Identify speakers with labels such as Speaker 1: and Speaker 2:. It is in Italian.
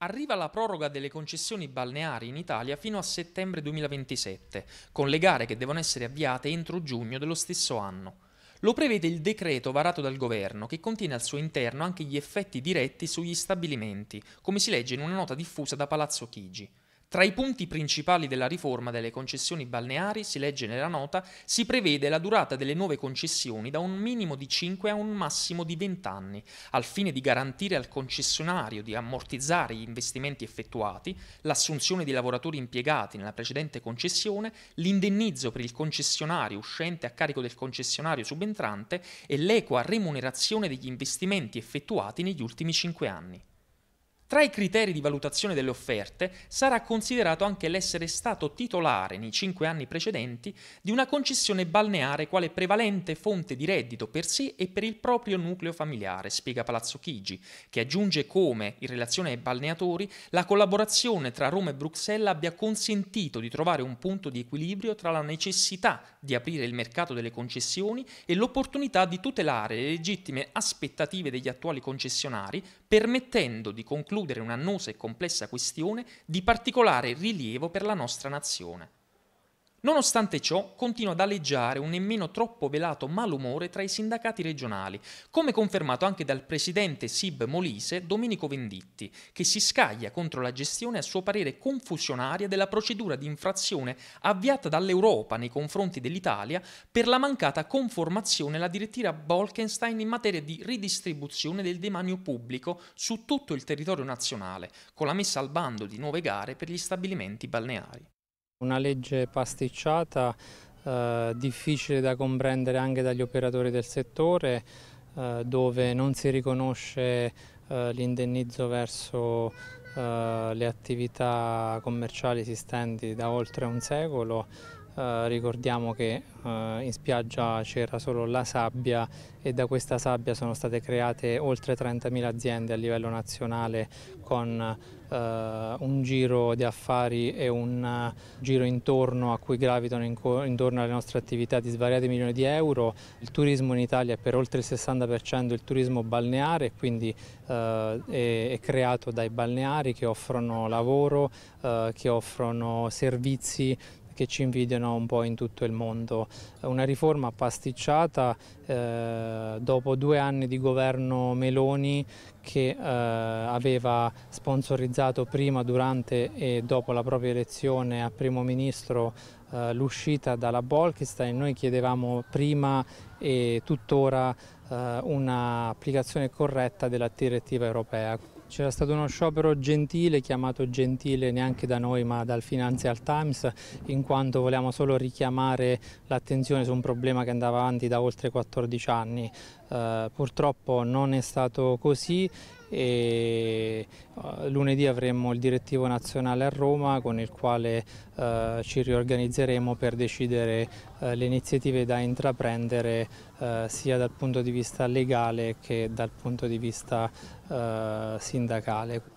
Speaker 1: Arriva la proroga delle concessioni balneari in Italia fino a settembre 2027, con le gare che devono essere avviate entro giugno dello stesso anno. Lo prevede il decreto varato dal governo, che contiene al suo interno anche gli effetti diretti sugli stabilimenti, come si legge in una nota diffusa da Palazzo Chigi. Tra i punti principali della riforma delle concessioni balneari, si legge nella nota, si prevede la durata delle nuove concessioni da un minimo di 5 a un massimo di 20 anni, al fine di garantire al concessionario di ammortizzare gli investimenti effettuati, l'assunzione di lavoratori impiegati nella precedente concessione, l'indennizzo per il concessionario uscente a carico del concessionario subentrante e l'equa remunerazione degli investimenti effettuati negli ultimi 5 anni. Tra i criteri di valutazione delle offerte sarà considerato anche l'essere stato titolare nei cinque anni precedenti di una concessione balneare quale prevalente fonte di reddito per sé e per il proprio nucleo familiare, spiega Palazzo Chigi, che aggiunge come, in relazione ai balneatori, la collaborazione tra Roma e Bruxelles abbia consentito di trovare un punto di equilibrio tra la necessità di aprire il mercato delle concessioni e l'opportunità di tutelare le legittime aspettative degli attuali concessionari, permettendo di concludere includere un'annosa e complessa questione di particolare rilievo per la nostra nazione. Nonostante ciò, continua ad aleggiare un nemmeno troppo velato malumore tra i sindacati regionali, come confermato anche dal presidente SIB Molise Domenico Venditti, che si scaglia contro la gestione a suo parere confusionaria della procedura di infrazione avviata dall'Europa nei confronti dell'Italia per la mancata conformazione alla direttiva Bolkenstein in materia di ridistribuzione del demanio pubblico su tutto il territorio nazionale, con la messa al bando di nuove gare per gli stabilimenti balneari. Una legge
Speaker 2: pasticciata, eh, difficile da comprendere anche dagli operatori del settore, eh, dove non si riconosce eh, l'indennizzo verso eh, le attività commerciali esistenti da oltre un secolo eh, ricordiamo che eh, in spiaggia c'era solo la sabbia e da questa sabbia sono state create oltre 30.000 aziende a livello nazionale con eh, un giro di affari e un eh, giro intorno a cui gravitano intorno alle nostre attività di svariati milioni di euro. Il turismo in Italia è per oltre il 60% il turismo balneare, quindi eh, è, è, creato dai balneari che offrono lavoro, che offrono servizi che ci invidiano un po' in tutto il mondo. Eh, una riforma pasticciata eh, dopo due anni di governo Meloni che eh, aveva sponsorizzato prima, durante e dopo la propria elezione a primo ministro eh, l'uscita dalla Bolkestein. Noi chiedevamo prima e tuttora eh, un'applicazione corretta della direttiva europea. C'era stato uno sciopero gentile, chiamato gentile neanche da noi ma dal Financial Times, in quanto volevamo solo richiamare l'attenzione su un problema che andava avanti da oltre 14 anni. Eh, purtroppo non è stato così e eh, lunedì avremo il direttivo nazionale a Roma con il quale uh, ci riorganizzeremo per decidere le iniziative da intraprendere sia dal punto di vista legale che dal punto di vista sindacale.